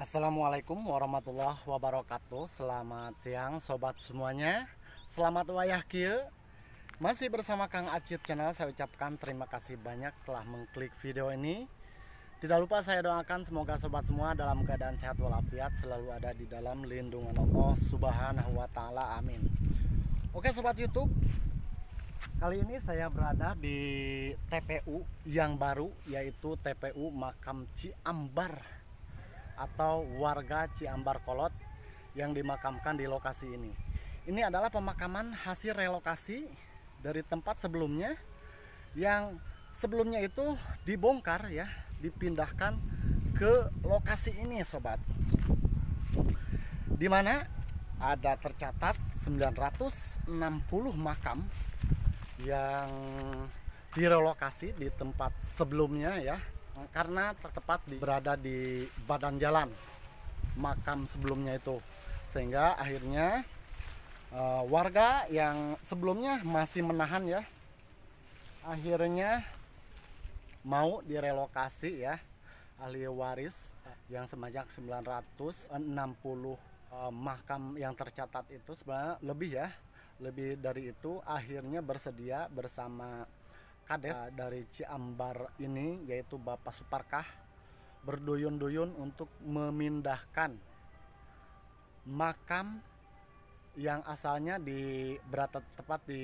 Assalamualaikum warahmatullahi wabarakatuh Selamat siang sobat semuanya Selamat wayah kia Masih bersama Kang Acit Channel Saya ucapkan terima kasih banyak telah mengklik video ini Tidak lupa saya doakan semoga sobat semua dalam keadaan sehat walafiat Selalu ada di dalam lindungan Allah subhanahu wa ta'ala amin Oke sobat youtube Kali ini saya berada di TPU yang baru Yaitu TPU Makam Ciambar atau warga Ciambar Kolot yang dimakamkan di lokasi ini. Ini adalah pemakaman hasil relokasi dari tempat sebelumnya yang sebelumnya itu dibongkar ya, dipindahkan ke lokasi ini sobat. Dimana ada tercatat 960 makam yang direlokasi di tempat sebelumnya ya karena tepat di, berada di badan jalan makam sebelumnya itu sehingga akhirnya uh, warga yang sebelumnya masih menahan ya akhirnya mau direlokasi ya ahli waris yang sebanyak 960 uh, eh, makam yang tercatat itu sebenarnya lebih ya lebih dari itu akhirnya bersedia bersama Kades eh, dari Ciambar ini yaitu Bapak Suparkah berduyun-duyun untuk memindahkan makam yang asalnya di berat tepat di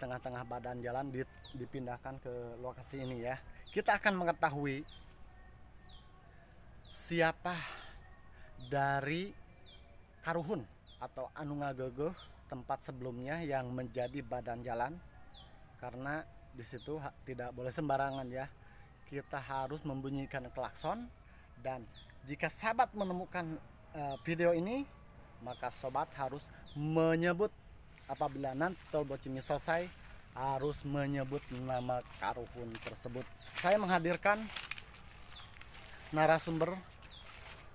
tengah-tengah badan jalan dipindahkan ke lokasi ini ya. Kita akan mengetahui siapa dari Karuhun atau Anungagegeh tempat sebelumnya yang menjadi badan jalan karena di situ tidak boleh sembarangan ya. Kita harus membunyikan klakson dan jika sahabat menemukan uh, video ini, maka sobat harus menyebut apabila nanti tol bocimi selesai harus menyebut nama karuhun tersebut. Saya menghadirkan narasumber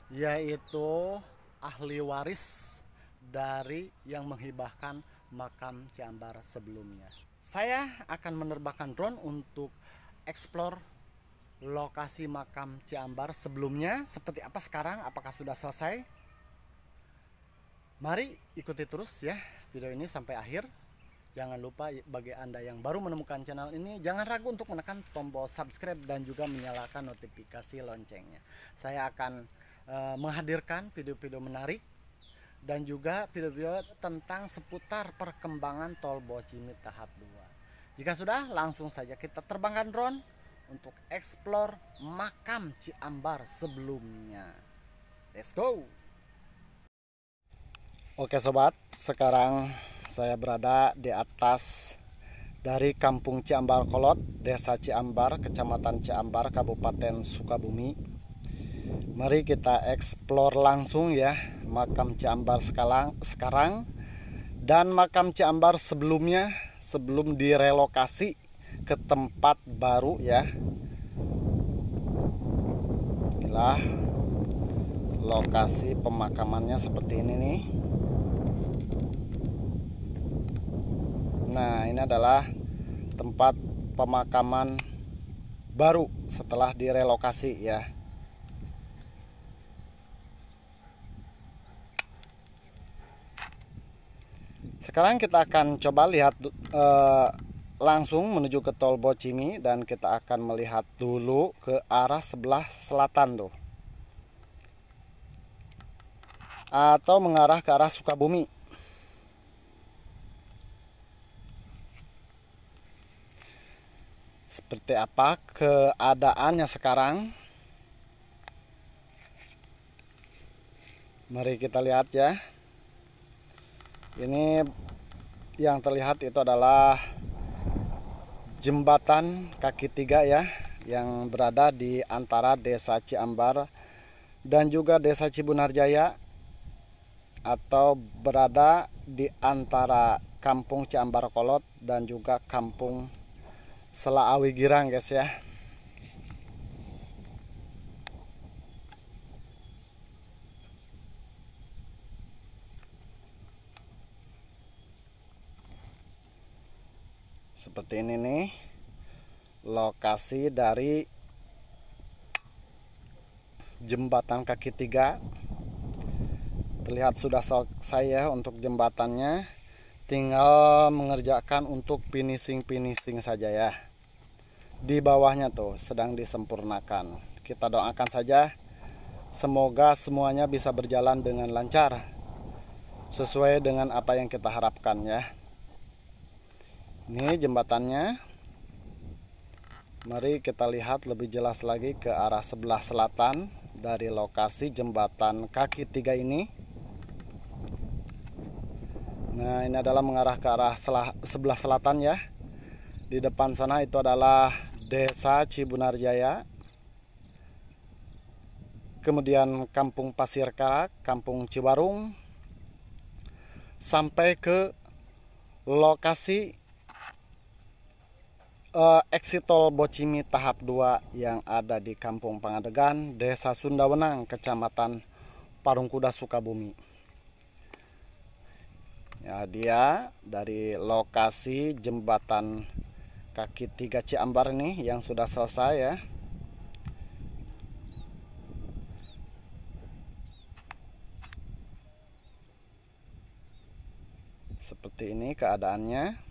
yaitu ahli waris dari yang menghibahkan makam Ciambar sebelumnya. Saya akan menerbangkan drone untuk eksplor lokasi makam Ciambar sebelumnya, seperti apa sekarang, apakah sudah selesai? Mari ikuti terus ya video ini sampai akhir. Jangan lupa bagi Anda yang baru menemukan channel ini, jangan ragu untuk menekan tombol subscribe dan juga menyalakan notifikasi loncengnya. Saya akan uh, menghadirkan video-video menarik dan juga video-video tentang seputar perkembangan tol Bocimi tahap 2. Jika sudah, langsung saja kita terbangkan drone untuk eksplor makam Ciambar sebelumnya. Let's go! Oke sobat, sekarang saya berada di atas dari Kampung Ciambar Kolot, Desa Ciambar, Kecamatan Ciambar, Kabupaten Sukabumi. Mari kita eksplor eksplor langsung ya makam Ciambar sekarang sekarang dan makam Ciambar sebelumnya sebelum direlokasi ke tempat baru ya. Inilah lokasi pemakamannya seperti ini nih. Nah, ini adalah tempat pemakaman baru setelah direlokasi ya. sekarang kita akan coba lihat uh, langsung menuju ke tol Bocimi dan kita akan melihat dulu ke arah sebelah selatan tuh. Atau mengarah ke arah Sukabumi. Seperti apa keadaannya sekarang? Mari kita lihat ya. Ini yang terlihat itu adalah jembatan kaki tiga ya yang berada di antara desa Ciambar dan juga desa Cibunarjaya atau berada di antara kampung Ciambar Kolot dan juga kampung Selaawi Girang guys ya seperti ini nih lokasi dari jembatan kaki tiga terlihat sudah selesai ya untuk jembatannya tinggal mengerjakan untuk finishing-finishing saja ya di bawahnya tuh sedang disempurnakan kita doakan saja semoga semuanya bisa berjalan dengan lancar sesuai dengan apa yang kita harapkan ya ini jembatannya. Mari kita lihat lebih jelas lagi ke arah sebelah selatan dari lokasi jembatan kaki tiga ini. Nah, ini adalah mengarah ke arah selah, sebelah selatan ya. Di depan sana itu adalah Desa Cibunarjaya. Kemudian Kampung Pasir Karak, Kampung Cibarung. Sampai ke lokasi uh, exit tol Bocimi tahap 2 yang ada di Kampung Pangadegan, Desa Sundawenang, Kecamatan Parungkuda, Sukabumi. Ya, dia dari lokasi jembatan kaki tiga Ciambar nih yang sudah selesai ya. Seperti ini keadaannya.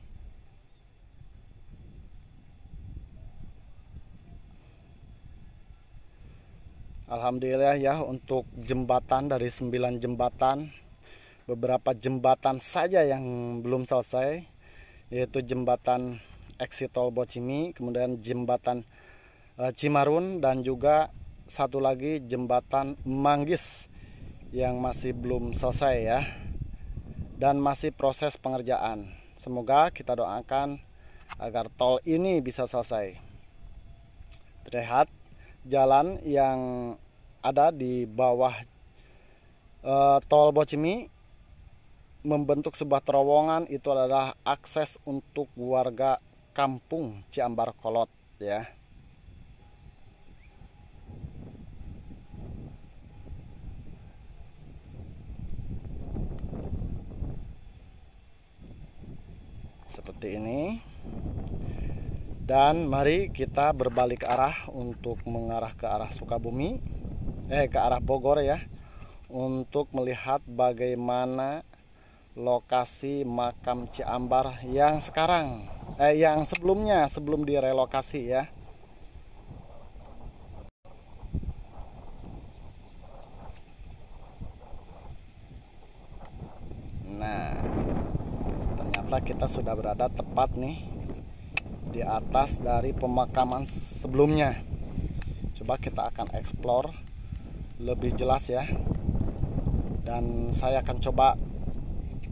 Alhamdulillah ya untuk jembatan dari 9 jembatan beberapa jembatan saja yang belum selesai yaitu jembatan exit tol Bocimi, kemudian jembatan eh, Cimarun dan juga satu lagi jembatan Manggis yang masih belum selesai ya dan masih proses pengerjaan. Semoga kita doakan agar tol ini bisa selesai. Terlihat jalan yang ada di bawah e, tol Bocimi membentuk sebuah terowongan itu adalah akses untuk warga kampung Ciambar Kolot ya. Seperti ini. Dan mari kita berbalik arah untuk mengarah ke arah Sukabumi eh ke arah Bogor ya untuk melihat bagaimana lokasi makam Ciambar yang sekarang eh yang sebelumnya sebelum direlokasi ya. Nah, ternyata kita sudah berada tepat nih di atas dari pemakaman sebelumnya. Coba kita akan explore lebih jelas ya dan saya akan coba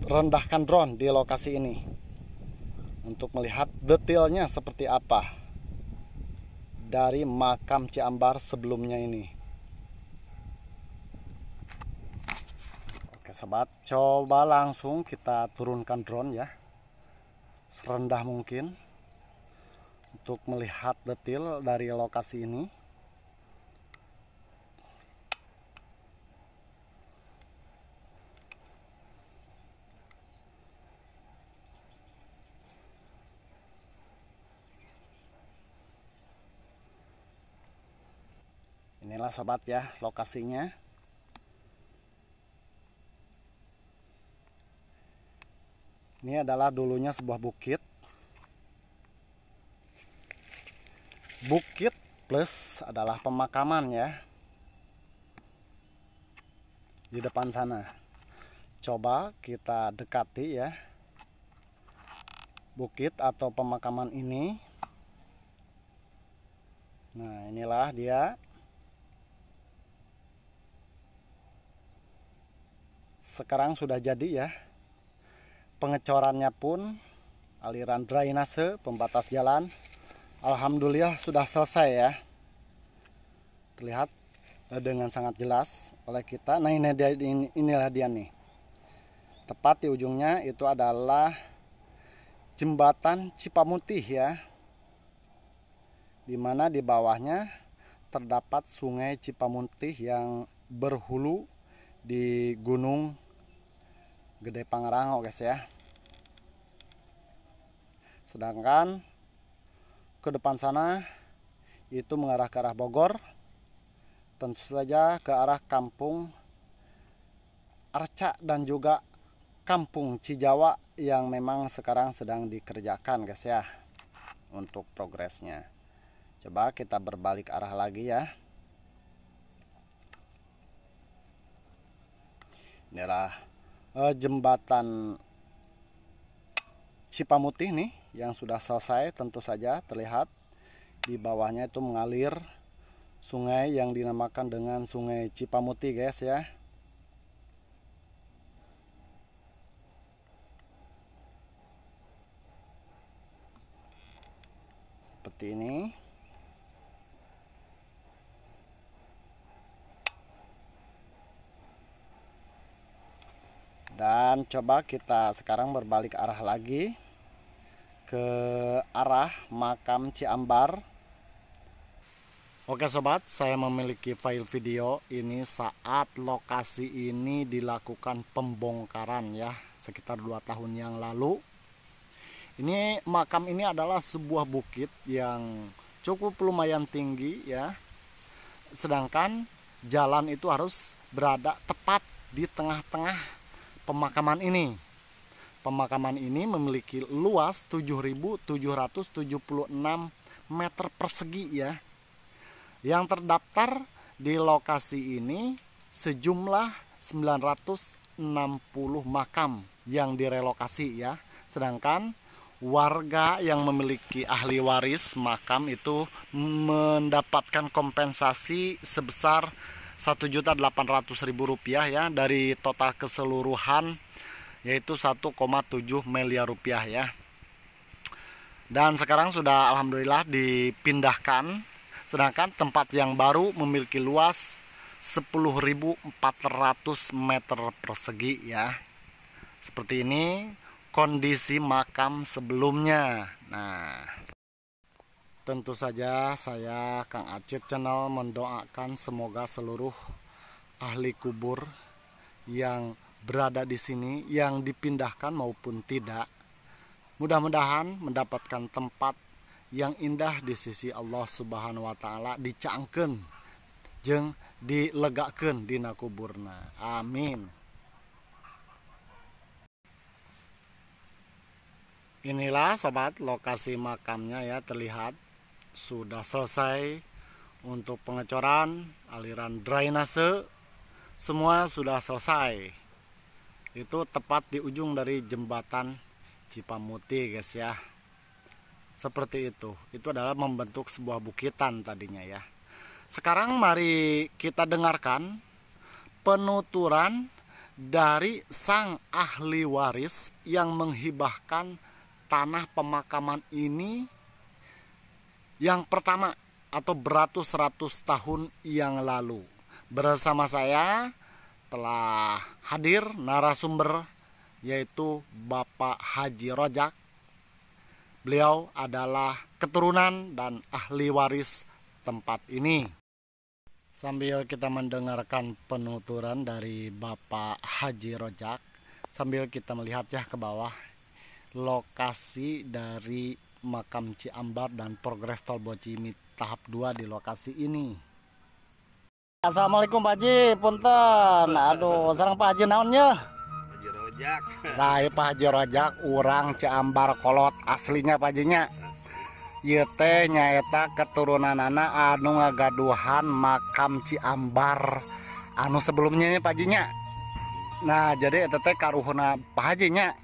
rendahkan drone di lokasi ini untuk melihat detailnya seperti apa dari makam Ciambar sebelumnya ini Oke sobat coba langsung kita turunkan drone ya serendah mungkin untuk melihat detail dari lokasi ini Sobat ya lokasinya ini adalah dulunya sebuah bukit bukit plus adalah pemakaman ya di depan sana coba kita dekati ya bukit atau pemakaman ini nah inilah dia sekarang sudah jadi ya pengecorannya pun aliran drainase pembatas jalan Alhamdulillah sudah selesai ya terlihat eh, dengan sangat jelas oleh kita nah ini dia, inilah dia nih tepat di ujungnya itu adalah jembatan Cipamutih ya dimana di bawahnya terdapat sungai Cipamutih yang berhulu di Gunung Gede Pangrango guys ya sedangkan ke depan sana itu mengarah ke arah Bogor tentu saja ke arah kampung Arca dan juga kampung Cijawa yang memang sekarang sedang dikerjakan guys ya untuk progresnya coba kita berbalik arah lagi ya ini adalah Eh, jembatan Cipamutih nih yang sudah selesai tentu saja terlihat di bawahnya itu mengalir sungai yang dinamakan dengan sungai Cipamutih guys ya seperti ini dan coba kita sekarang berbalik arah lagi ke arah makam Ciambar Oke sobat saya memiliki file video ini saat lokasi ini dilakukan pembongkaran ya sekitar 2 tahun yang lalu ini makam ini adalah sebuah bukit yang cukup lumayan tinggi ya sedangkan jalan itu harus berada tepat di tengah-tengah pemakaman ini. Pemakaman ini memiliki luas 7.776 meter persegi ya. Yang terdaftar di lokasi ini sejumlah 960 makam yang direlokasi ya. Sedangkan warga yang memiliki ahli waris makam itu mendapatkan kompensasi sebesar juta ribu rupiah ya dari total keseluruhan yaitu 1,7 miliar rupiah ya. Dan sekarang sudah alhamdulillah dipindahkan sedangkan tempat yang baru memiliki luas 10.400 meter persegi ya. Seperti ini kondisi makam sebelumnya. Nah, Tentu saja saya Kang Acit Channel mendoakan semoga seluruh ahli kubur yang berada di sini yang dipindahkan maupun tidak mudah-mudahan mendapatkan tempat yang indah di sisi Allah Subhanahu wa taala dicangkeun jeung dilegakeun dina kuburna. Amin. Inilah sobat lokasi makamnya ya terlihat sudah selesai untuk pengecoran aliran drainase semua sudah selesai itu tepat di ujung dari jembatan Cipamuti guys ya seperti itu itu adalah membentuk sebuah bukitan tadinya ya sekarang mari kita dengarkan penuturan dari sang ahli waris yang menghibahkan tanah pemakaman ini yang pertama atau beratus-ratus tahun yang lalu bersama saya telah hadir narasumber yaitu Bapak Haji Rojak. Beliau adalah keturunan dan ahli waris tempat ini. Sambil kita mendengarkan penuturan dari Bapak Haji Rojak, sambil kita melihat ya ke bawah lokasi dari makam Ciambar dan progres tol Bocimi tahap 2 di lokasi ini. Assalamualaikum Pak Haji, punten. Aduh, sarang Pak Haji naonnya? Haji Rojak. Nah, Pak Haji Rojak urang Ciambar kolot aslinya Pak Hajinya. Ieu teh nyaeta keturunan anak anu ngagaduhan makam Ciambar anu sebelumnya ya, Pak Hajinya. Nah, jadi eta teh karuhuna Pak Hajinya.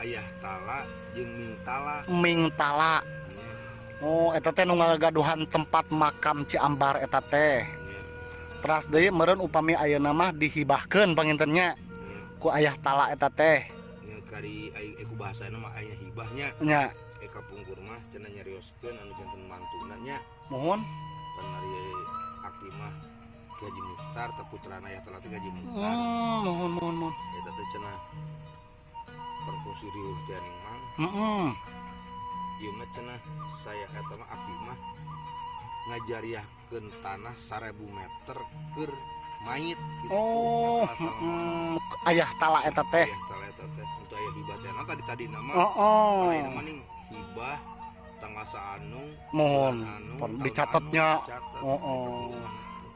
ayah tala jeung mingtala Ming yeah. oh eta teh nu ngagaduhan tempat makam Ciambar eta teh yeah. teras deui meureun upami ayeuna mah dihibahkeun pangintennya yeah. ku ayah tala eta teh ya kari aku bahasa mah ayah hibahnya nya Eka pungkur mah cenah nyarioskeun anu janten mantuna nya mohon penari aki mah Haji Mukhtar teputra ayah tala teh gaji Mukhtar hmm, mohon mohon mohon eta teh cenah perkusi di Urjaning mang heeh saya eta mah abdi mah ke tanah seribu meter ke mayit gitu oh mm, ayah tala eta teh ayah tala eta teh untuk ayah hibah teh nah, tadi tadi nama oh, oh. nama nih hibah tanggal saanu mohon anu, dicatatnya anu, dicatat, oh oh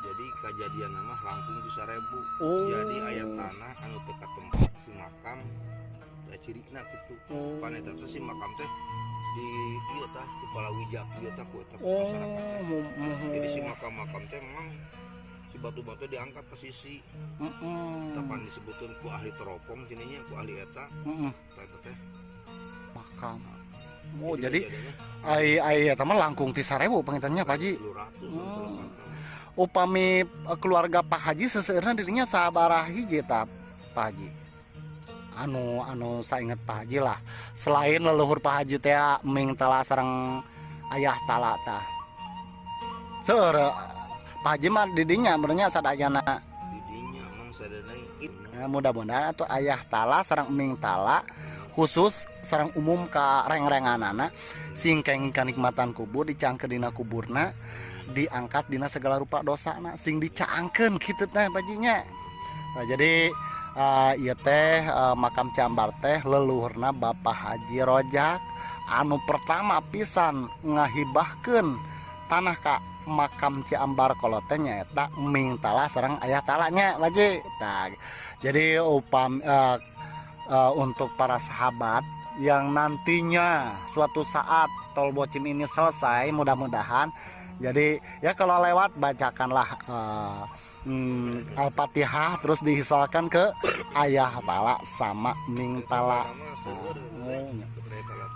jadi kejadian nama langkung bisa rebu oh. jadi ayat tanah anu teka tempat si makam ya ciri nah gitu oh. paneta si makam teh di iya tah di Palawija iya tah kuota oh. Hmm. jadi si makam makam teh memang si batu-batu diangkat ke sisi mm tapan disebutkan ku ahli teropong jeninya ku ahli eta mm -mm. teh makam nah, oh jadi, jadi ay ay ya langkung tisarebu pengitannya Pak Ji 200, upami eh, keluarga Pak Haji seseorang dirinya sahabat hiji tak Pak Haji anu anu saya ingat Pak Haji lah selain leluhur Pak Haji teh ming telah serang ayah talak ta seur eh, Pak Haji mah didinya sebenarnya sadayana didinya emang sadayana nah, ya, mudah-mudahan atau ayah tala serang ming tala khusus serang umum ke reng reng anak singkeng kenikmatan kubur dina kuburna diangkat Dina segala rupa dosa nak sing dicaangkan gitu teh bajinya nah, jadi uh, teh uh, makam cambar teh leluhurna Bapak Haji Rojak anu pertama pisan ngahibahkan tanah Kak makam Ciambar kolotenya tak mintalah serang ayah talanya wajib tak jadi upam uh, uh, untuk para sahabat yang nantinya suatu saat tol bocim ini selesai mudah-mudahan jadi ya kalau lewat bacakanlah uh, hmm, Al-Fatihah terus dihisalkan ke ayah pala sama mingtala. Hmm.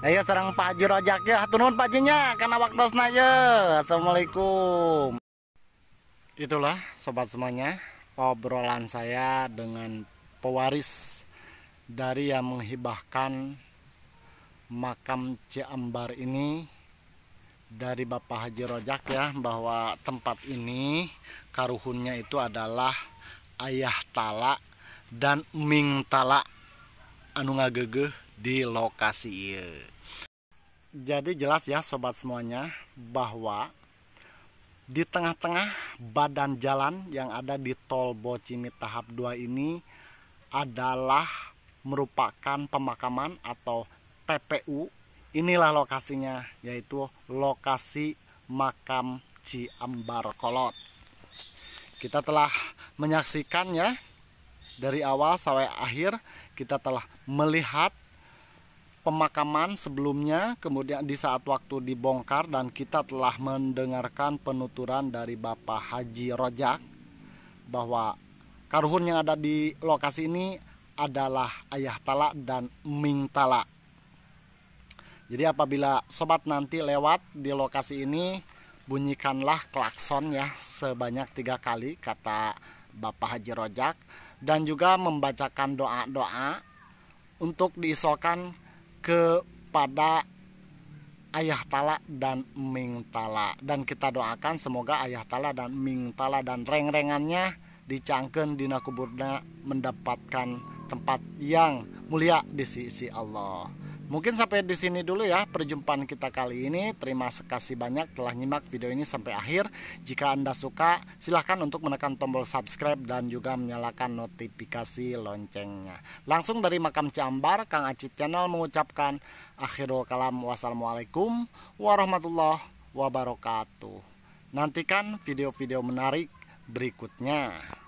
Ayo serang Pak Haji Rojak ya, turun Pak Jinya, karena waktu senaya. Assalamualaikum. Itulah sobat semuanya obrolan saya dengan pewaris dari yang menghibahkan makam Ciambar ini dari Bapak Haji Rojak ya bahwa tempat ini karuhunnya itu adalah Ayah Tala dan Ming Tala anu ngagegeh di lokasi ini. Jadi jelas ya sobat semuanya bahwa di tengah-tengah badan jalan yang ada di tol Bocimi tahap 2 ini adalah merupakan pemakaman atau TPU inilah lokasinya yaitu lokasi makam Ciambar Kolot kita telah menyaksikannya dari awal sampai akhir kita telah melihat pemakaman sebelumnya kemudian di saat waktu dibongkar dan kita telah mendengarkan penuturan dari Bapak Haji Rojak bahwa karuhun yang ada di lokasi ini adalah Ayah Talak dan Ming Talak. Jadi apabila sobat nanti lewat di lokasi ini bunyikanlah klakson ya sebanyak tiga kali kata Bapak Haji Rojak dan juga membacakan doa-doa untuk diisokan kepada Ayah Tala dan Ming Tala dan kita doakan semoga Ayah Tala dan Ming Tala dan reng-rengannya dicangken dina kuburna mendapatkan tempat yang mulia di sisi Allah. Mungkin sampai di sini dulu ya perjumpaan kita kali ini. Terima kasih banyak telah nyimak video ini sampai akhir. Jika Anda suka, silahkan untuk menekan tombol subscribe dan juga menyalakan notifikasi loncengnya. Langsung dari Makam Ciambar, Kang Acit Channel mengucapkan akhirul kalam wassalamualaikum warahmatullahi wabarakatuh. Nantikan video-video menarik berikutnya.